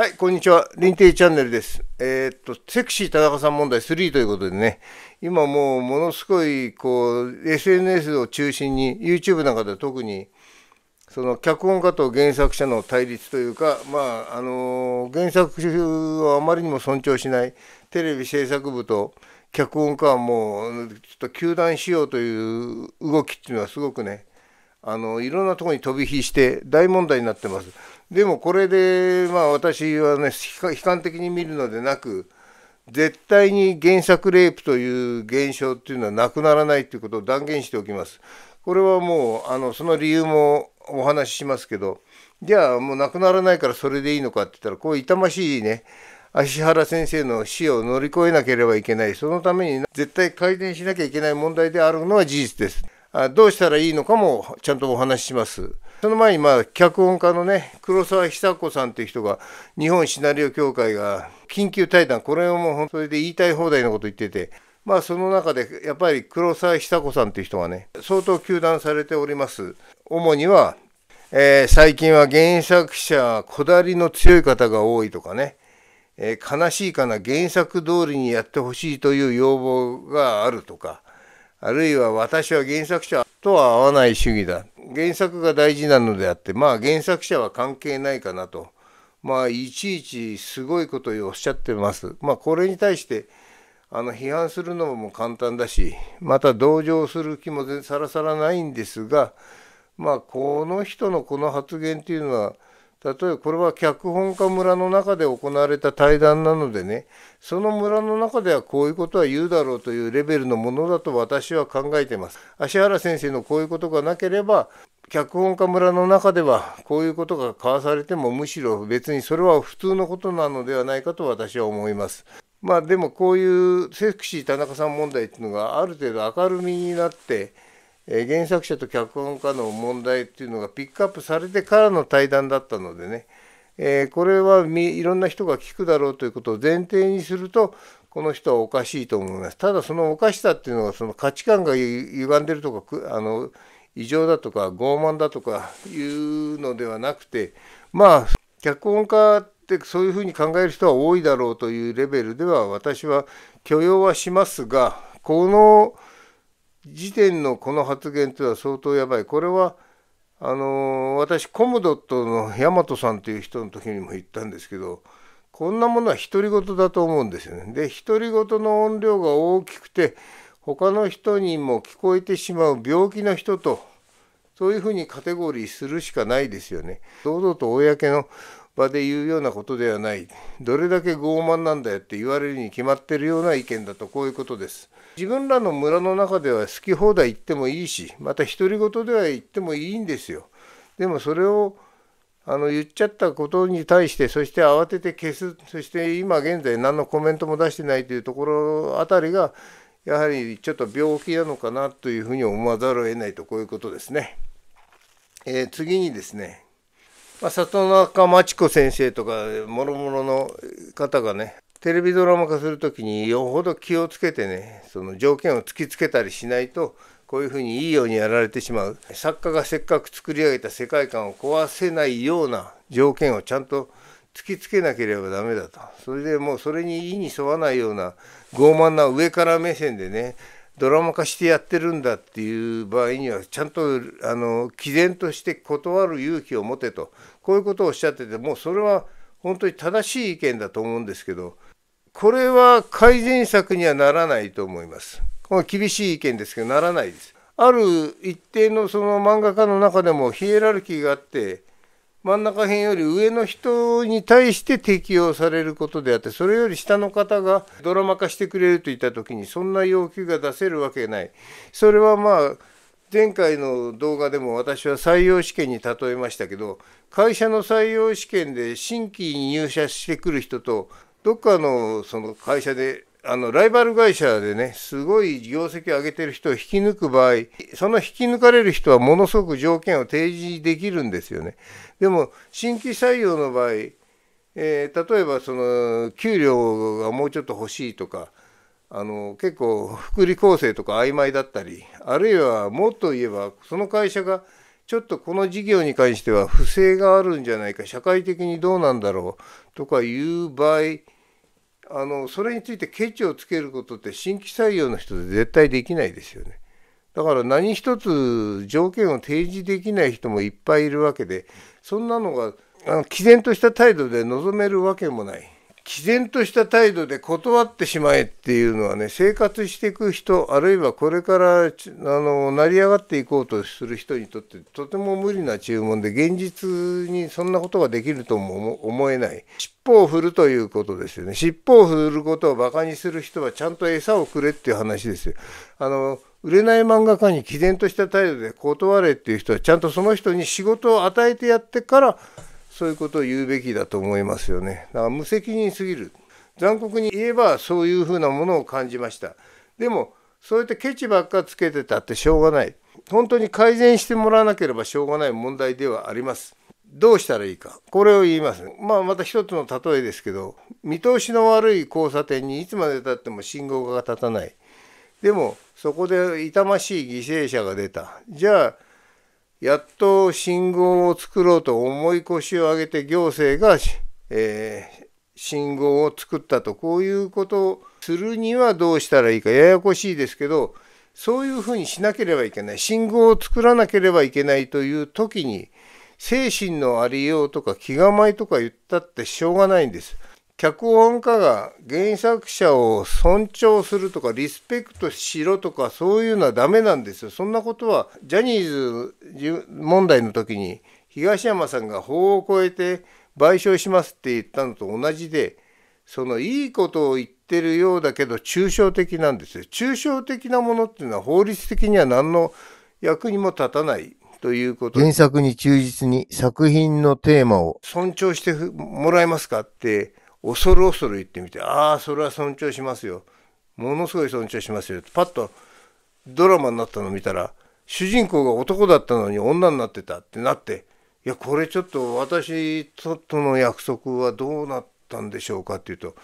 はい、こんにちは。林亭チャンネルです。えー、っと、セクシー田中さん問題3ということでね、今もうものすごい、こう、SNS を中心に、YouTube なんかでは特に、その脚本家と原作者の対立というか、まあ、あのー、原作をあまりにも尊重しないテレビ制作部と脚本家はもう、ちょっと糾弾しようという動きっていうのはすごくね、あの、いろんなところに飛び火して大問題になってます。でもこれで、まあ、私はね悲観的に見るのでなく絶対に原作レイプという現象っていうのはなくならないということを断言しておきます。これはもうあのその理由もお話ししますけどじゃあもうなくならないからそれでいいのかって言ったらこう痛ましいね芦原先生の死を乗り越えなければいけないそのために絶対改善しなきゃいけない問題であるのは事実です。あどうしたらいいのかもちゃんとお話しします。その前にまあ脚本家のね黒沢久子さんという人が日本シナリオ協会が緊急対談これをもう本当に言いたい放題のこと言っててまあその中でやっぱり黒沢久子さんという人がね相当糾弾されております主には、え最近は原作者こだわりの強い方が多いとかね、え悲しいかな原作通りにやってほしいという要望があるとかあるいは私は原作者とは合わない主義だ原作が大事なのであってまあ原作者は関係ないかなとまあいちいちすごいことをおっしゃってますまあこれに対してあの批判するのも簡単だしまた同情する気もさらさらないんですがまあこの人のこの発言っていうのは例えばこれは脚本家村の中で行われた対談なのでねその村の中ではこういうことは言うだろうというレベルのものだと私は考えてます芦原先生のこういうことがなければ脚本家村の中ではこういうことが交わされてもむしろ別にそれは普通のことなのではないかと私は思いますまあでもこういうセクシー田中さん問題っていうのがある程度明るみになってえ原作者と脚本家の問題っていうのがピックアップされてからの対談だったのでね、えこれはいろんな人が聞くだろうということを前提にするとこの人はおかしいと思いますただそのおかしさっていうのはその価値観が歪んでるとかあの異常だとか傲慢だとかいうのではなくてまあ脚本家ってそういうふうに考える人は多いだろうというレベルでは私は許容はしますがこの時点のこの発言というのは相当やばい。これはあの私コムドットの大和さんという人の時にも言ったんですけどこんなものは独り言だと思うんですよね。で独り言の音量が大きくて他の人にも聞こえてしまう病気の人とそういうふうにカテゴリーするしかないですよね。堂々と公の場で言うようなことではないどれだけ傲慢なんだよって言われるに決まってるような意見だとこういうことです自分らの村の中では好き放題言ってもいいしまた独り言では言ってもいいんですよでもそれをあの言っちゃったことに対してそして慌てて消すそして今現在何のコメントも出してないというところあたりがやはりちょっと病気なのかなというふうに思わざるを得ないとこういうことですね。えー、次にですねまあ、里中真知子先生とかもろもろの方がねテレビドラマ化する時によほど気をつけてねその条件を突きつけたりしないとこういうふうにいいようにやられてしまう作家がせっかく作り上げた世界観を壊せないような条件をちゃんと突きつけなければダメだとそれでもうそれに意に沿わないような傲慢な上から目線でねドラマ化してやってるんだっていう場合にはちゃんとあの毅然として断る勇気を持てとこういうことをおっしゃっててもうそれは本当に正しい意見だと思うんですけどこれは改善策にはならないと思います。この厳しい意見ですけどならないです。ある一定のその漫画家の中でもヒエラルキーがあって真ん中辺より上の人に対して適用されることであってそれより下の方がドラマ化してくれるといった時にそんな要求が出せるわけないそれはまあ前回の動画でも私は採用試験に例えましたけど会社の採用試験で新規に入社してくる人とどっかのその会社であのライバル会社でね、すごい業績を上げてる人を引き抜く場合、その引き抜かれる人はものすごく条件を提示できるんですよね。でも、新規採用の場合、えー、例えばその給料がもうちょっと欲しいとか、あの結構、福利厚生とか曖昧だったり、あるいはもっと言えば、その会社がちょっとこの事業に関しては不正があるんじゃないか、社会的にどうなんだろうとかいう場合、あのそれについてケチをつけることって新規採用の人で絶対できないですよね。だから何一つ条件を提示できない人もいっぱいいるわけでそんなのがあの毅然とした態度で臨めるわけもない。毅然とした態度で断ってしまえっていうのはね生活していく人あるいはこれからあの成り上がっていこうとする人にとってとても無理な注文で現実にそんなことができるとも思えない尻尾を振るということですよね尻尾を振ることをバカにする人はちゃんと餌をくれっていう話ですよ。あの売れない漫画家に毅然とした態度で断れっていう人はちゃんとその人に仕事を与えてやってからそういうことを言うべきだと思いますよね。だから無責任すぎる。残酷に言えばそういうふうなものを感じました。でも、そうやってケチばっかつけてたってしょうがない。本当に改善してもらわなければしょうがない問題ではあります。どうしたらいいか。これを言います。まあ、また一つの例えですけど、見通しの悪い交差点にいつまでたっても信号が立たない。でも、そこで痛ましい犠牲者が出た。じゃあ、やっと信号を作ろうと思い腰を上げて行政が、えー、信号を作ったとこういうことをするにはどうしたらいいかややこしいですけどそういうふうにしなければいけない信号を作らなければいけないという時に精神のありようとか気構えとか言ったってしょうがないんです。脚本家が原作者を尊重するとかリスペクトしろとかそういうのはダメなんですよそんなことはジャニーズ問題の時に東山さんが法を超えて賠償しますって言ったのと同じでそのいいことを言ってるようだけど抽象的なんですよ抽象的なものっていうのは法律的には何の役にも立たないということ原作に忠実に作品のテーマを尊重してもらえますかって恐る恐る言ってみてああそれは尊重しますよものすごい尊重しますよパッとドラマになったの見たら主人公が男だったのに女になってたってなっていやこれちょっと私ととの約束はどうなったんでしょうかっていうと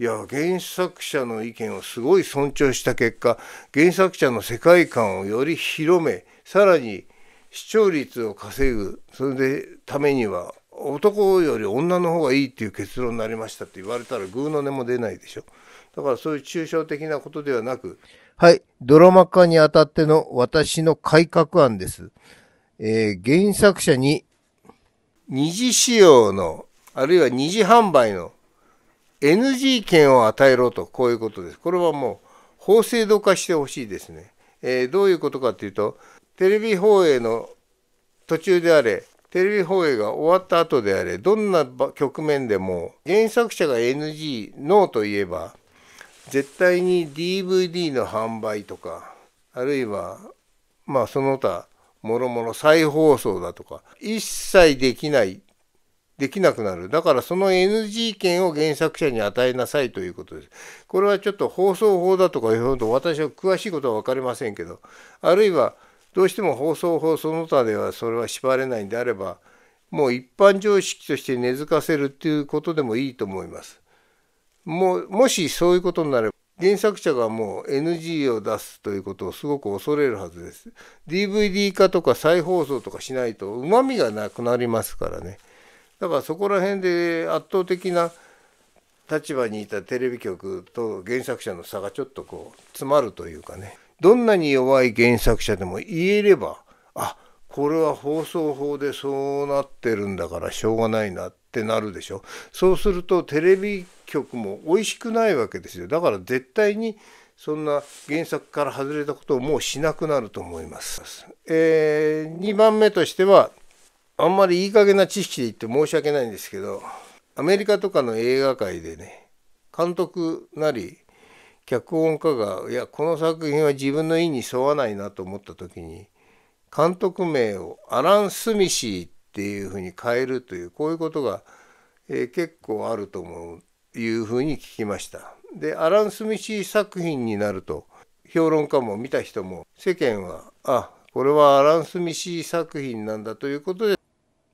いや原作者の意見をすごい尊重した結果原作者の世界観をより広めさらに視聴率を稼ぐそれでためには男より女の方がいいっていう結論になりましたって言われたら偶の音も出ないでしょ。だからそういう抽象的なことではなく、はい、ドラマ化にあたっての私の改革案です。えー、原作者に二次使用の、あるいは二次販売の NG 権を与えろと、こういうことです。これはもう法制度化してほしいですね。えー、どういうことかというと、テレビ放映の途中であれ、テレビ放映が終わった後であれどんな局面でも原作者が NG ノーといえば絶対に DVD の販売とかあるいはまあその他もろもろ再放送だとか一切できないできなくなるだからその NG 権を原作者に与えなさいということですこれはちょっと放送法だとかいうと私は詳しいことは分かりませんけどあるいはどうしても放送法その他ではそれは縛れないんであればもう一般常識として根付かせるっていうことでもいいと思います。ももしそういうことになれば原作者がもう NG を出すということをすごく恐れるはずです。DVD 化とか再放送とかしないとうまみがなくなりますからね。だからそこら辺で圧倒的な立場にいたテレビ局と原作者の差がちょっとこう詰まるというかね。どんなに弱い原作者でも言えればあこれは放送法でそうなってるんだからしょうがないなってなるでしょそうするとテレビ局も美味しくないわけですよだから絶対にそんな原作から外れたことをもうしなくなると思います。えー、2番目としてはあんまりいい加減な知識で言って申し訳ないんですけどアメリカとかの映画界でね監督なり脚本家がいやこの作品は自分の意に沿わないなと思った時に監督名をアラン・スミシーっていうふうに変えるというこういうことが、えー、結構あると思ういうふうに聞きました。でアラン・スミシー作品になると評論家も見た人も世間はあこれはアラン・スミシー作品なんだということで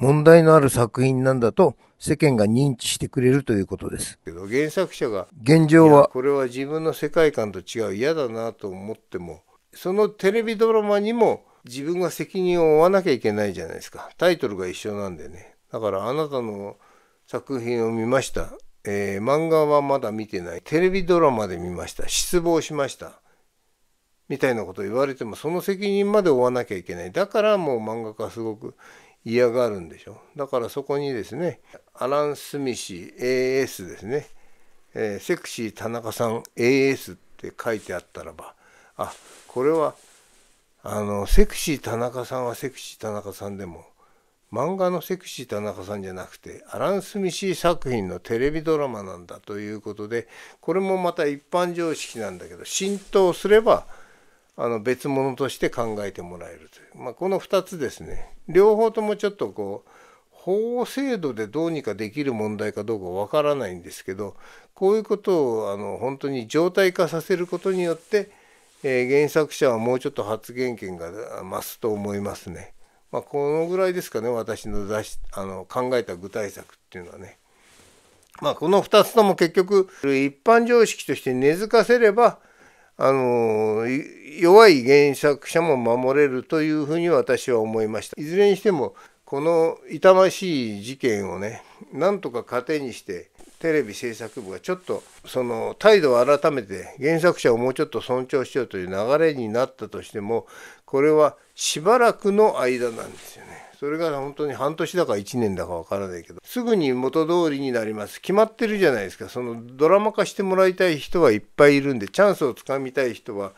問題のある作品なんだと世間が認知してくれるということです。けど原作者が現状はこれは自分の世界観と違う嫌だなと思ってもそのテレビドラマにも自分が責任を負わなきゃいけないじゃないですかタイトルが一緒なんでねだからあなたの作品を見ました、えー、漫画はまだ見てないテレビドラマで見ました失望しましたみたいなことを言われてもその責任まで負わなきゃいけないだからもう漫画家すごく嫌がるんでしょだからそこにですねアラン・スミシ AS ですね、えー、セクシー田中さん AS って書いてあったらばあこれはあのセクシー田中さんはセクシー田中さんでも漫画のセクシー田中さんじゃなくてアラン・スミシー作品のテレビドラマなんだということでこれもまた一般常識なんだけど浸透すればあの別物として考えてもらえるという、まあ、この2つですね両方ともちょっとこう法制度でどうにかできる問題かどうかわからないんですけどこういうことをあの本当に常態化させることによって、えー、原作者はもうちょっと発言権が増すと思いますね。まあ、このぐらいですかね私の出しあの考えた具体策っていうのはね。まあ、この2つとも結局一般常識として根付かせればあの弱い原作者も守れるというふうに私は思いました。いずれにしてもこの痛ましい事件をねなんとか糧にしてテレビ制作部がちょっとその態度を改めて原作者をもうちょっと尊重しようという流れになったとしてもこれはしばらくの間なんですよね。それから本当に半年だか1年だかわからないけどすぐに元通りになります決まってるじゃないですかそのドラマ化してもらいたい人はいっぱいいるんでチャンスをつかみたい人は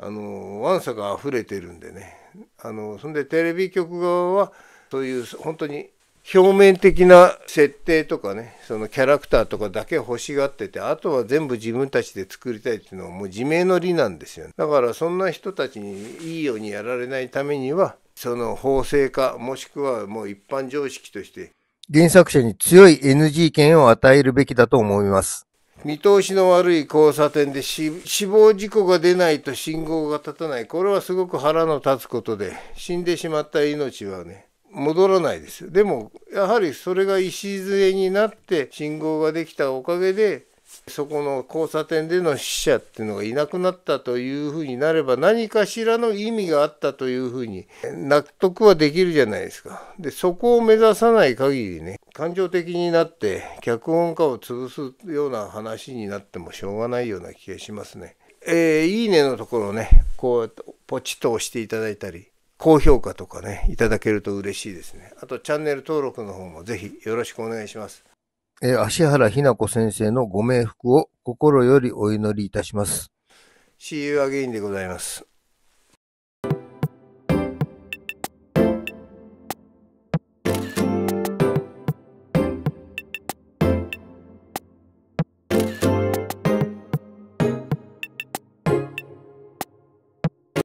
あのわんさが溢れてるんでねあのそんでテレビ局側はそういう本当に表面的な設定とかねそのキャラクターとかだけ欲しがっててあとは全部自分たちで作りたいっていうのはもう自明の理なんですよ、ね、だからそんな人たちにいいようにやられないためにはその法制化、もしくはもう一般常識として、原作者に強い NG 権を与えるべきだと思います。見通しの悪い交差点で死亡事故が出ないと信号が立たない。これはすごく腹の立つことで、死んでしまった命はね、戻らないです。でも、やはりそれが礎になって信号ができたおかげで、そこの交差点での死者っていうのがいなくなったというふうになれば何かしらの意味があったというふうに納得はできるじゃないですか。でそこを目指さない限りね感情的になって脚本家を潰すような話になってもしょうがないような気がしますね。えー、いいねのところをねこうやってポチッと押していただいたり高評価とかねいただけると嬉しいですね。あとチャンネル登録の方もぜひよろしくお願いします。芦原ひな子先生のご冥福を心よりお祈りいたします。See you again でございます。